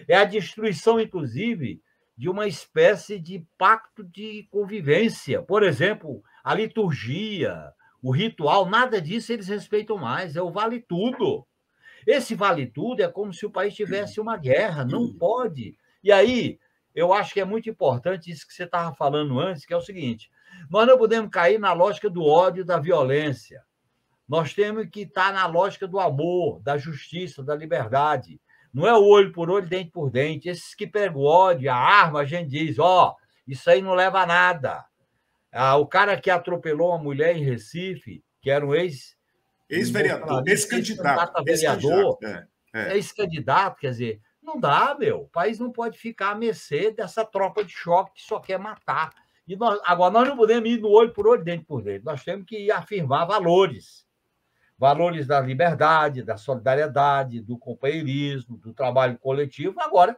Speaker 2: é a destruição, inclusive, de uma espécie de pacto de convivência. Por exemplo, a liturgia, o ritual, nada disso eles respeitam mais, é o vale tudo. Esse vale tudo é como se o país tivesse uma guerra, não uhum. pode. E aí, eu acho que é muito importante isso que você estava falando antes, que é o seguinte: nós não podemos cair na lógica do ódio, da violência. Nós temos que estar tá na lógica do amor, da justiça, da liberdade. Não é olho por olho, dente por dente. Esses que pegam ódio, a arma, a gente diz: ó, oh, isso aí não leva a nada. Ah, o cara que atropelou uma mulher em Recife, que era um ex Ex-vereador, ex-candidato. Ex-vereador, é, é. ex-candidato, quer dizer, não dá, meu. O país não pode ficar à mercê dessa tropa de choque que só quer matar. E nós, agora, nós não podemos ir no olho por olho, dente por dente. Nós temos que afirmar valores. Valores da liberdade, da solidariedade, do companheirismo, do trabalho coletivo. Agora,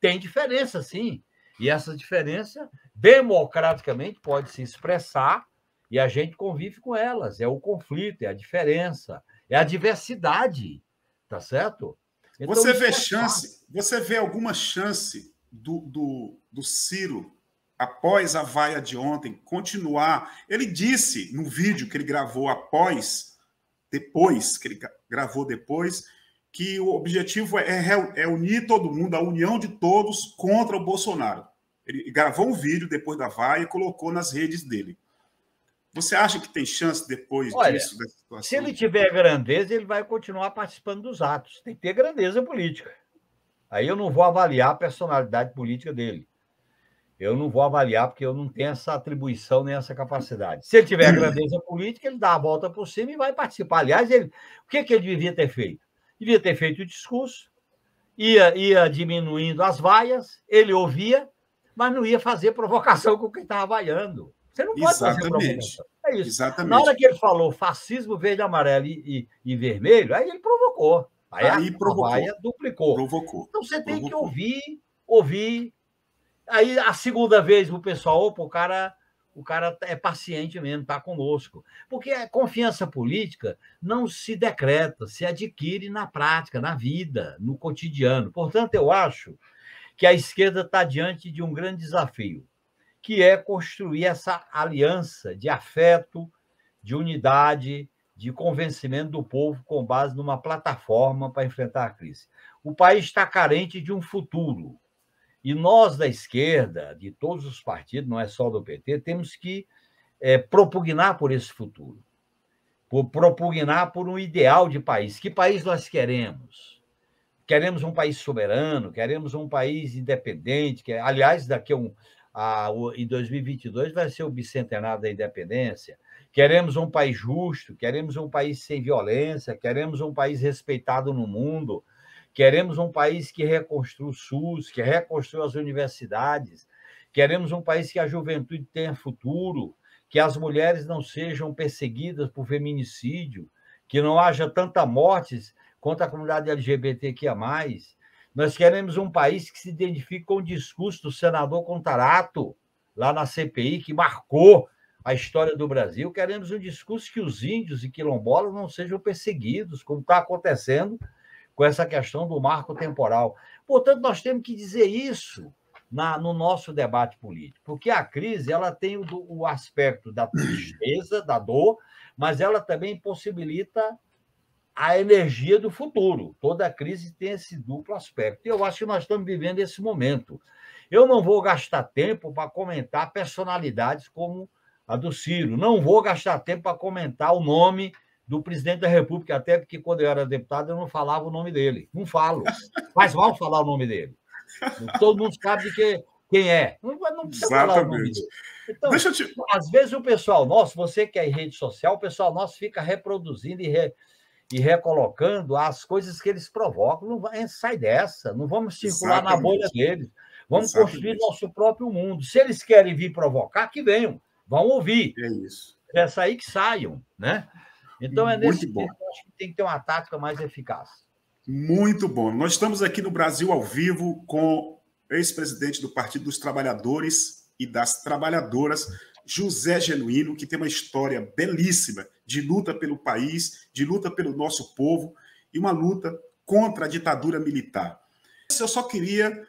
Speaker 2: tem diferença, sim. E essa diferença, democraticamente, pode se expressar e a gente convive com elas. É o conflito, é a diferença, é a diversidade, tá certo? Então, você vê é chance,
Speaker 1: você vê alguma chance do, do, do Ciro após a vaia de ontem continuar? Ele disse no vídeo que ele gravou após, depois que ele gravou depois, que o objetivo é, é, é unir todo mundo, a união de todos contra o Bolsonaro. Ele gravou um vídeo depois da vaia e colocou nas redes dele. Você acha que tem chance depois Olha, disso? Se ele tiver
Speaker 2: grandeza, ele vai continuar participando dos atos. Tem que ter grandeza política. Aí eu não vou avaliar a personalidade política dele. Eu não vou avaliar porque eu não tenho essa atribuição nem essa capacidade. Se ele tiver grandeza política, ele dá a volta por cima e vai participar. Aliás, ele, o que, que ele devia ter feito? Devia ter feito o discurso, ia, ia diminuindo as vaias, ele ouvia, mas não ia fazer provocação com quem estava vaiando. Você não pode Exatamente. fazer É
Speaker 1: isso. Exatamente. Na hora
Speaker 2: que ele falou fascismo verde, amarelo e, e, e vermelho, aí ele provocou. Aí, aí a provocou. duplicou. Provocou. Então você provocou. tem que ouvir, ouvir. Aí a segunda vez o pessoal, opa, o cara, o cara é paciente mesmo, está conosco. Porque a confiança política não se decreta, se adquire na prática, na vida, no cotidiano. Portanto, eu acho que a esquerda está diante de um grande desafio que é construir essa aliança de afeto, de unidade, de convencimento do povo com base numa plataforma para enfrentar a crise. O país está carente de um futuro. E nós da esquerda, de todos os partidos, não é só do PT, temos que é, propugnar por esse futuro, por propugnar por um ideal de país. Que país nós queremos? Queremos um país soberano, queremos um país independente. Que, aliás, daqui a um, a, o, em 2022 vai ser o bicentenário da independência. Queremos um país justo, queremos um país sem violência, queremos um país respeitado no mundo, queremos um país que reconstrua o SUS, que reconstrua as universidades, queremos um país que a juventude tenha futuro, que as mulheres não sejam perseguidas por feminicídio, que não haja tanta mortes contra a comunidade LGBTQIA+, nós queremos um país que se identifique com o discurso do senador Contarato, lá na CPI, que marcou a história do Brasil. Queremos um discurso que os índios e quilombolas não sejam perseguidos, como está acontecendo com essa questão do marco temporal. Portanto, nós temos que dizer isso na, no nosso debate político, porque a crise ela tem o, o aspecto da tristeza, da dor, mas ela também possibilita a energia do futuro. Toda crise tem esse duplo aspecto. E eu acho que nós estamos vivendo esse momento. Eu não vou gastar tempo para comentar personalidades como a do Ciro. Não vou gastar tempo para comentar o nome do presidente da República, até porque quando eu era deputado eu não falava o nome dele. Não falo. Mas vamos falar o nome dele. Todo mundo sabe de que, quem é.
Speaker 1: Não, não precisa Exatamente. falar o nome dele.
Speaker 2: Então, te... às vezes o pessoal nosso, você que é em rede social, o pessoal nosso fica reproduzindo e re e recolocando as coisas que eles provocam. Não vai, eh, sai dessa, não vamos circular Exatamente. na bolha deles. Vamos Exatamente. construir nosso próprio mundo. Se eles querem vir provocar, que venham,
Speaker 1: vão ouvir. É isso.
Speaker 2: É sair que saiam,
Speaker 1: né? Então é nesse Muito bom.
Speaker 2: acho que tem que ter uma tática mais eficaz.
Speaker 1: Muito bom. Nós estamos aqui no Brasil ao vivo com ex-presidente do Partido dos Trabalhadores e das Trabalhadoras, José Genuíno, que tem uma história belíssima de luta pelo país, de luta pelo nosso povo e uma luta contra a ditadura militar. Eu só queria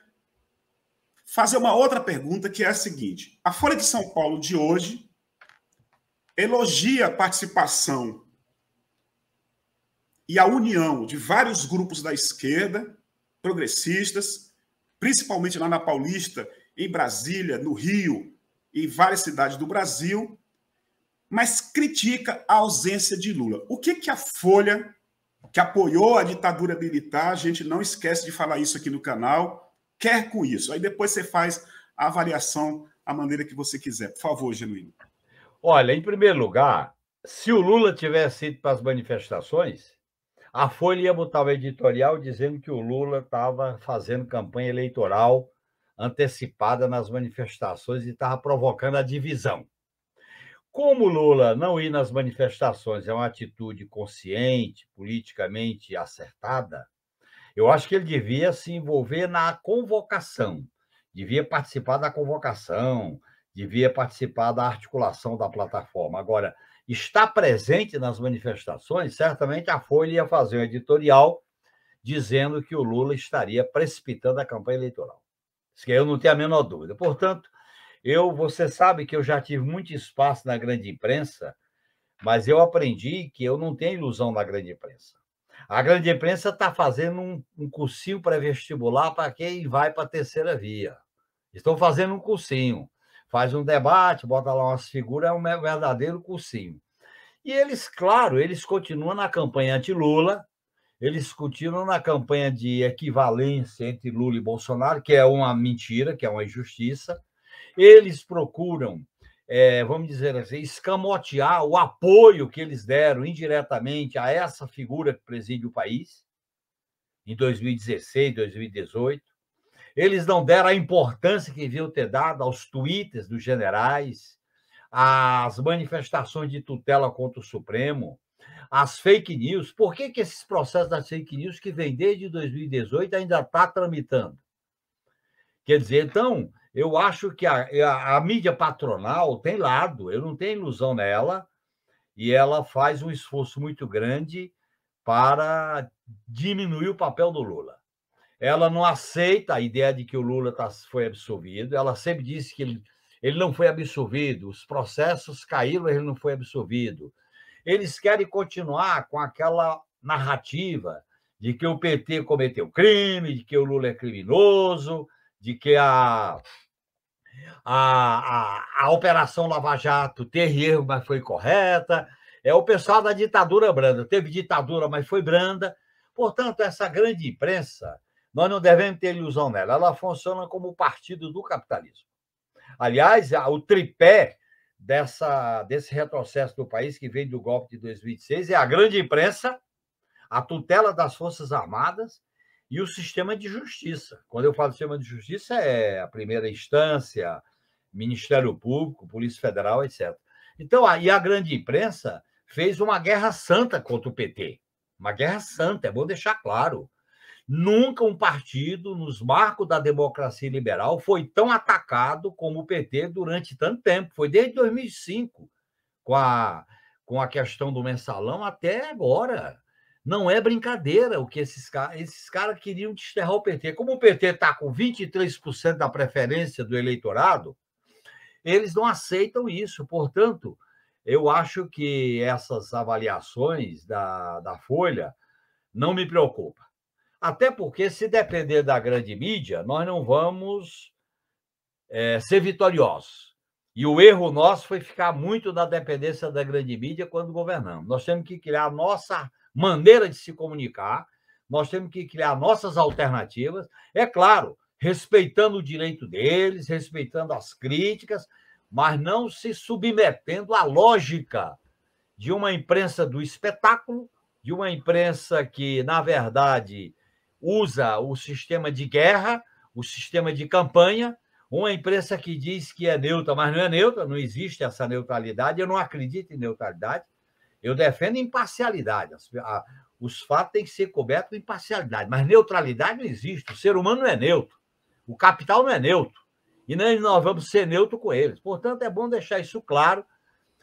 Speaker 1: fazer uma outra pergunta que é a seguinte: a Folha de São Paulo de hoje elogia a participação e a união de vários grupos da esquerda, progressistas, principalmente lá na Paulista, em Brasília, no Rio, e várias cidades do Brasil, mas critica a ausência de Lula. O que, que a Folha, que apoiou a ditadura militar, a gente não esquece de falar isso aqui no canal, quer com isso? Aí depois você faz a avaliação a maneira que você quiser. Por favor, Genuíno.
Speaker 2: Olha, em primeiro lugar, se o Lula tivesse ido para as manifestações, a Folha ia botar o editorial dizendo que o Lula estava fazendo campanha eleitoral antecipada nas manifestações e estava provocando a divisão. Como Lula não ir nas manifestações é uma atitude consciente, politicamente acertada, eu acho que ele devia se envolver na convocação, devia participar da convocação, devia participar da articulação da plataforma. Agora, está presente nas manifestações, certamente a Folha ia fazer um editorial dizendo que o Lula estaria precipitando a campanha eleitoral. Eu não tenho a menor dúvida. Portanto, eu, você sabe que eu já tive muito espaço na grande imprensa, mas eu aprendi que eu não tenho ilusão na grande imprensa. A grande imprensa está fazendo um, um cursinho pré-vestibular para quem vai para a terceira via. Estão fazendo um cursinho. Faz um debate, bota lá umas figuras, é um verdadeiro cursinho. E eles, claro, eles continuam na campanha anti-Lula, eles discutiram na campanha de equivalência entre Lula e Bolsonaro, que é uma mentira, que é uma injustiça. Eles procuram, é, vamos dizer assim, escamotear o apoio que eles deram indiretamente a essa figura que preside o país em 2016, 2018. Eles não deram a importância que deviam ter dado aos tweets dos generais, às manifestações de tutela contra o Supremo, as fake news, por que, que esses processos das fake news que vem desde 2018 ainda está tramitando? Quer dizer, então, eu acho que a, a, a, mídia patronal tem lado, eu não tenho ilusão nela, e ela faz um esforço muito grande para diminuir o papel do Lula. Ela não aceita a ideia de que o Lula tá, foi absolvido, ela sempre disse que ele, ele não foi absolvido, os processos caíram, ele não foi absolvido eles querem continuar com aquela narrativa de que o PT cometeu crime, de que o Lula é criminoso, de que a, a, a, a Operação Lava Jato teve erro, mas foi correta. É o pessoal da ditadura branda. Teve ditadura, mas foi branda. Portanto, essa grande imprensa, nós não devemos ter ilusão nela. Ela funciona como o partido do capitalismo. Aliás, o tripé dessa, desse retrocesso do país que veio do golpe de 2006 é a grande imprensa, a tutela das Forças Armadas e o sistema de justiça. Quando eu falo sistema de justiça, é a primeira instância, Ministério Público, Polícia Federal, etc. Então, aí a grande imprensa fez uma guerra santa contra o PT. Uma guerra santa, é bom deixar claro. Nunca um partido, nos marcos da democracia liberal, foi tão atacado como o PT durante tanto tempo. Foi desde 2005, com a, com a questão do mensalão até agora. Não é brincadeira o que esses, esses caras queriam desterrar o PT. Como o PT está com 23% da preferência do eleitorado, eles não aceitam isso. Portanto, eu acho que essas avaliações da, da Folha não me preocupam. Até porque, se depender da grande mídia, nós não vamos é, ser vitoriosos. E o erro nosso foi ficar muito na dependência da grande mídia quando governamos. Nós temos que criar a nossa maneira de se comunicar, nós temos que criar nossas alternativas, é claro, respeitando o direito deles, respeitando as críticas, mas não se submetendo à lógica de uma imprensa do espetáculo, de uma imprensa que, na verdade, usa o sistema de guerra, o sistema de campanha, uma imprensa que diz que é neutra, mas não é neutra, não existe essa neutralidade, eu não acredito em neutralidade, eu defendo imparcialidade. Os fatos têm que ser cobertos com imparcialidade, mas neutralidade não existe, o ser humano não é neutro, o capital não é neutro, e nós vamos ser neutro com eles. Portanto, é bom deixar isso claro,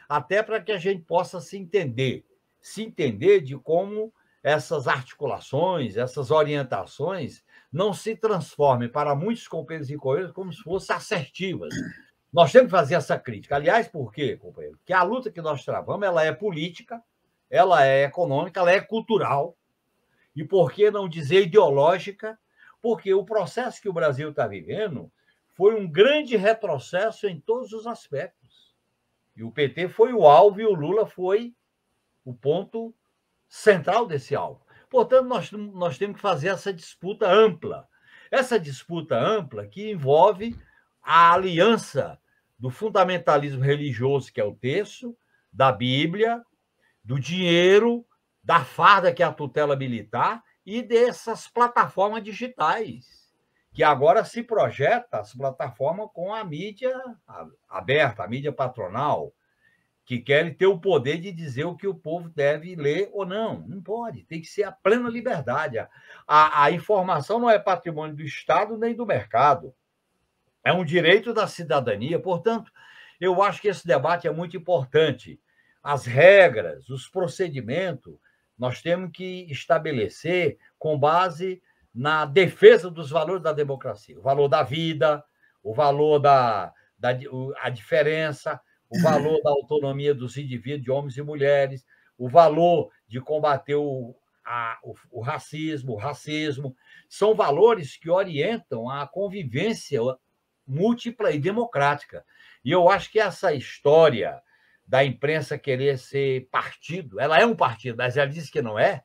Speaker 2: até para que a gente possa se entender, se entender de como essas articulações, essas orientações não se transformem para muitos companheiros e companheiras como se fossem assertivas. Nós temos que fazer essa crítica. Aliás, por quê, companheiro? Que a luta que nós travamos, ela é política, ela é econômica, ela é cultural. E por que não dizer ideológica? Porque o processo que o Brasil está vivendo foi um grande retrocesso em todos os aspectos. E o PT foi o alvo e o Lula foi o ponto central desse alvo. Portanto, nós, nós temos que fazer essa disputa ampla. Essa disputa ampla que envolve a aliança do fundamentalismo religioso, que é o texto, da Bíblia, do dinheiro, da farda, que é a tutela militar, e dessas plataformas digitais, que agora se projeta as plataformas com a mídia aberta, a mídia patronal, que querem ter o poder de dizer o que o povo deve ler ou não. Não pode, tem que ser a plena liberdade. A, a informação não é patrimônio do Estado nem do mercado. É um direito da cidadania, portanto, eu acho que esse debate é muito importante. As regras, os procedimentos, nós temos que estabelecer com base na defesa dos valores da democracia, o valor da vida, o valor da, da a diferença, o valor da autonomia dos indivíduos, homens e mulheres, o valor de combater o, a, o, o, racismo, o racismo, são valores que orientam a convivência múltipla e democrática. E eu acho que essa história da imprensa querer ser partido, ela é um partido, mas ela diz que não é,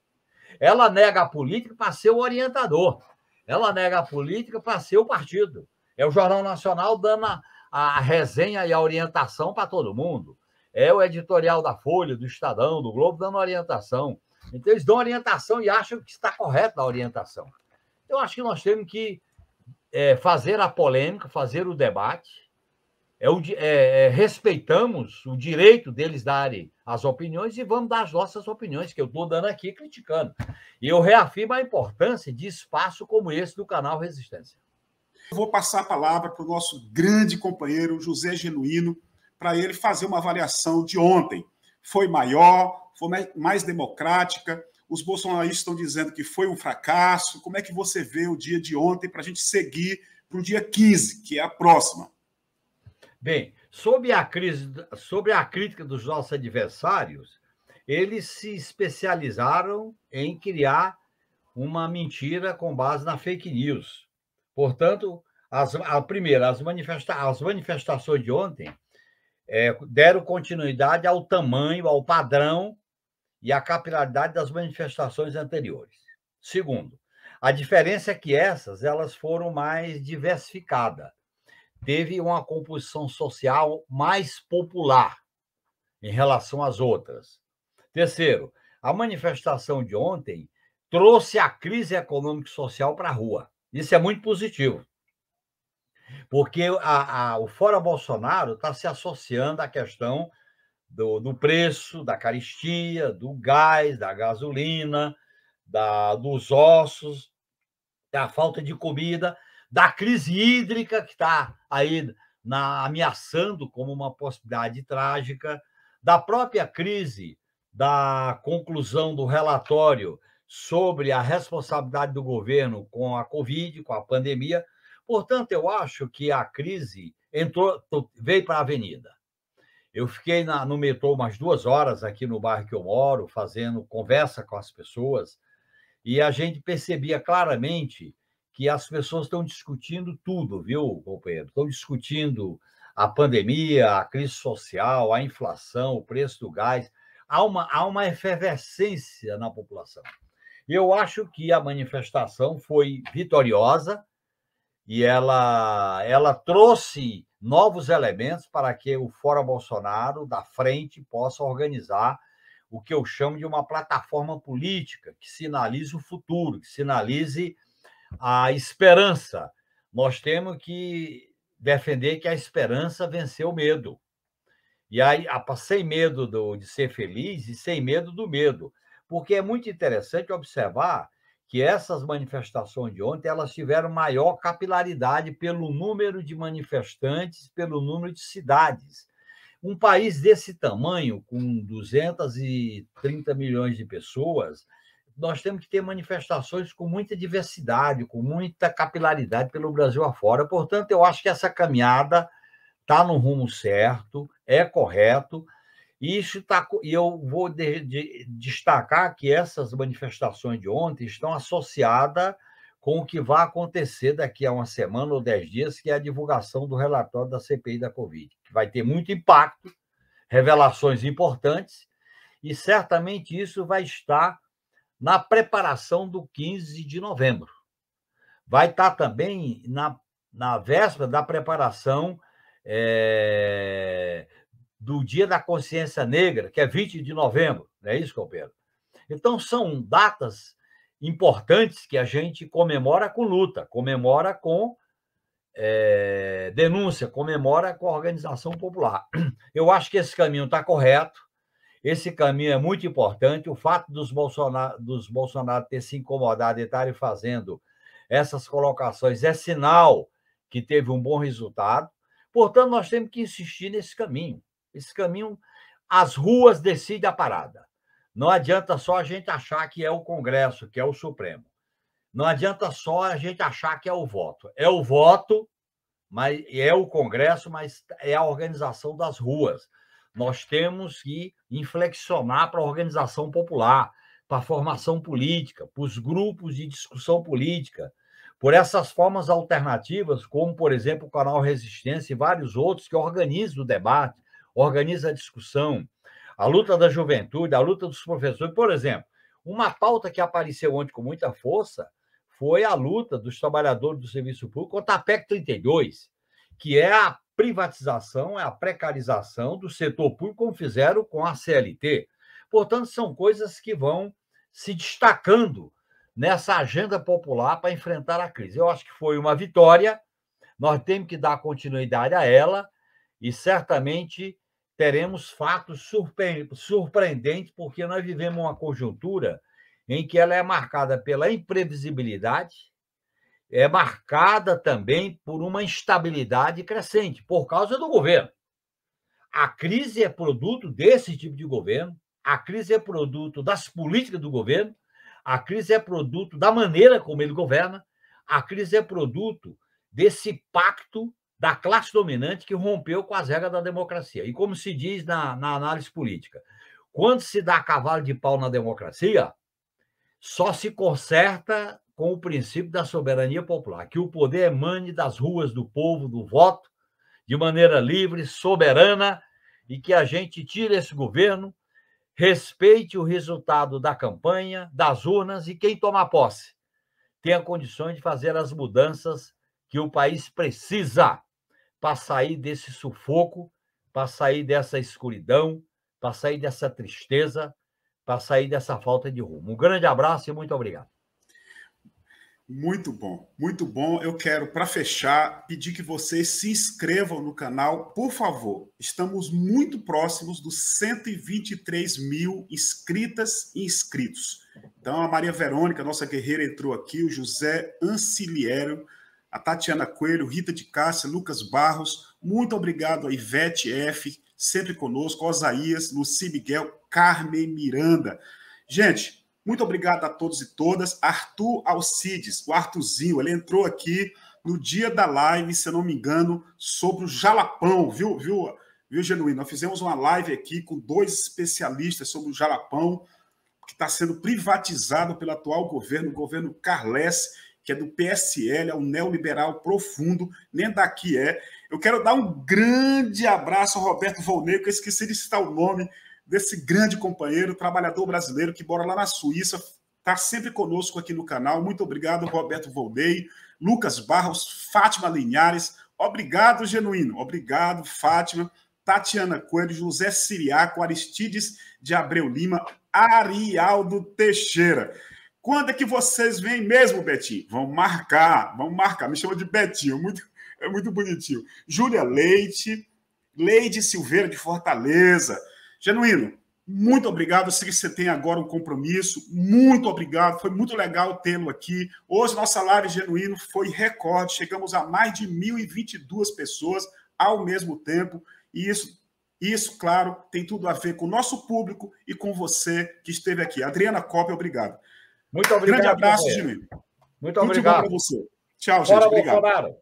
Speaker 2: ela nega a política para ser o orientador, ela nega a política para ser o partido. É o Jornal Nacional dando a, a resenha e a orientação para todo mundo. É o editorial da Folha, do Estadão, do Globo, dando orientação. Então, eles dão orientação e acham que está correta a orientação. Eu acho que nós temos que é, fazer a polêmica, fazer o debate. É, é, é, respeitamos o direito deles darem as opiniões e vamos dar as nossas opiniões, que eu estou dando aqui criticando.
Speaker 1: E eu reafirmo a importância de espaço como esse do canal Resistência. Vou passar a palavra para o nosso grande companheiro José Genuíno, para ele fazer uma avaliação de ontem. Foi maior, foi mais democrática. Os bolsonaristas estão dizendo que foi um fracasso. Como é que você vê o dia de ontem para a gente seguir para o dia 15, que é a próxima?
Speaker 2: Bem, sobre a, crise, sobre a crítica dos nossos adversários, eles se especializaram em criar uma mentira com base na fake news. Portanto, as, a primeira, as, manifesta as manifestações de ontem é, deram continuidade ao tamanho, ao padrão e à capilaridade das manifestações anteriores. Segundo, a diferença é que essas elas foram mais diversificadas. Teve uma composição social mais popular em relação às outras. Terceiro, a manifestação de ontem trouxe a crise econômica e social para a rua. Isso é muito positivo. Porque a, a, o Fora Bolsonaro está se associando à questão do, do, preço, da caristia, do gás, da gasolina, da, dos ossos, da falta de comida, da crise hídrica que está aí na, ameaçando como uma possibilidade trágica, da própria crise da conclusão do relatório sobre a responsabilidade do governo com a Covid, com a pandemia. Portanto, eu acho que a crise entrou, veio para a avenida. Eu fiquei na, no metrô umas duas horas aqui no bairro que eu moro, fazendo conversa com as pessoas, e a gente percebia claramente que as pessoas estão discutindo tudo, viu, companheiro? Estão discutindo a pandemia, a crise social, a inflação, o preço do gás. Há uma, há uma efervescência na população. Eu acho que a manifestação foi vitoriosa e ela, ela trouxe novos elementos para que o Fora Bolsonaro da frente possa organizar o que eu chamo de uma plataforma política que sinalize o futuro, que sinalize a esperança. Nós temos que defender que a esperança venceu o medo. E aí, sem medo do, de ser feliz e sem medo do medo porque é muito interessante observar que essas manifestações de ontem elas tiveram maior capilaridade pelo número de manifestantes, pelo número de cidades. Um país desse tamanho, com 230 milhões de pessoas, nós temos que ter manifestações com muita diversidade, com muita capilaridade pelo Brasil afora. Portanto, eu acho que essa caminhada está no rumo certo, é correto. E isso tá, e eu vou de, de, destacar que essas manifestações de ontem estão associadas com o que vai acontecer daqui a uma semana ou dez dias, que é a divulgação do relatório da CPI da Covid, que vai ter muito impacto, revelações importantes, e certamente isso vai estar na preparação do 15 de novembro. Vai estar tá também na, na véspera da preparação é, do Dia da Consciência Negra, que é 20 de novembro, não é isso, companheiro? Então, são datas importantes que a gente comemora com luta, comemora com é, denúncia, comemora com a organização popular. Eu acho que esse caminho está correto, esse caminho é muito importante. O fato dos Bolsonaro, dos Bolsonaro ter se incomodado e estarem fazendo essas colocações é sinal que teve um bom resultado. Portanto, nós temos que insistir nesse caminho. Esse caminho, as ruas decidem a parada. Não adianta só a gente achar que é o Congresso, que é o Supremo. Não adianta só a gente achar que é o voto. É o voto, mas é o Congresso, mas é a organização das ruas. Nós temos que inflexionar para a organização popular, para a formação política, para os grupos de discussão política, por essas formas alternativas, como, por exemplo, o canal Resistência e vários outros que organizam o debate, organiza a discussão, a luta da juventude, a luta dos professores. Por exemplo, uma pauta que apareceu ontem com muita força foi a luta dos trabalhadores do serviço público contra a PEC 32, que é a privatização, é a precarização do setor público, como fizeram com a CLT. Portanto, são coisas que vão se destacando nessa agenda popular para enfrentar a crise. Eu acho que foi uma vitória, nós temos que dar continuidade a ela e certamente teremos fatos surpreendentes, porque nós vivemos uma conjuntura em que ela é marcada pela imprevisibilidade, é marcada também por uma instabilidade crescente, por causa do governo. A crise é produto desse tipo de governo, a crise é produto das políticas do governo, a crise é produto da maneira como ele governa, a crise é produto desse pacto da classe dominante que rompeu com as regras da democracia. E como se diz na, na análise política, quando se dá cavalo de pau na democracia, só se conserta com o princípio da soberania popular, que o poder emane das ruas do povo, do voto, de maneira livre, soberana, e que a gente tire esse governo, respeite o resultado da campanha, das urnas e quem tomar posse tenha condições de fazer as mudanças que o país precisa para sair desse sufoco, para sair dessa escuridão, para sair dessa tristeza, para sair dessa falta de rumo. Um grande abraço
Speaker 1: e muito obrigado. Muito bom, muito bom. Eu quero, para fechar, pedir que vocês se inscrevam no canal, por favor. Estamos muito próximos dos 123 mil inscritas e inscritos. Então, a Maria Verônica, nossa guerreira, entrou aqui, o José Anciliero a Tatiana Coelho, Rita de Cássia, Lucas Barros, muito obrigado a Ivete F, sempre conosco, Osaías, Luci Miguel, Carmen Miranda. Gente, muito obrigado a todos e todas. Arthur Alcides, o Arthurzinho, ele entrou aqui no dia da live, se eu não me engano, sobre o jalapão, viu, viu, viu, Genuíno? Nós fizemos uma live aqui com dois especialistas sobre o jalapão, que está sendo privatizado pelo atual governo, o governo Carles, que é do PSL, é um neoliberal profundo, nem daqui é. Eu quero dar um grande abraço ao Roberto Volney, que eu esqueci de citar o nome desse grande companheiro, trabalhador brasileiro que mora lá na Suíça, está sempre conosco aqui no canal. Muito obrigado, Roberto Volney, Lucas Barros, Fátima Linhares. Obrigado, Genuíno. Obrigado, Fátima. Tatiana Coelho, José Siriaco, Aristides de Abreu Lima, Arialdo Teixeira. Quando é que vocês vêm mesmo, Betinho? Vão marcar, vamos marcar. Me chama de Betinho, é muito, é muito bonitinho. Júlia Leite, Leide Silveira de Fortaleza. Genuíno, muito obrigado. Eu sei que você tem agora um compromisso. Muito obrigado. Foi muito legal tê-lo aqui. Hoje, nossa live genuíno foi recorde. Chegamos a mais de 1.022 pessoas ao mesmo tempo. E isso, isso, claro, tem tudo a ver com o nosso público e com você que esteve aqui. Adriana Coppe, obrigado. Muito obrigado. Grande abraço, Jimmy. Muito obrigado. Muito você. Tchau, Fora gente. Obrigado. Bolsonaro.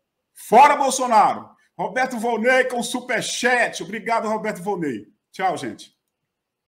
Speaker 1: Fora Bolsonaro. Roberto Volney com superchat. Obrigado, Roberto Volney. Tchau, gente.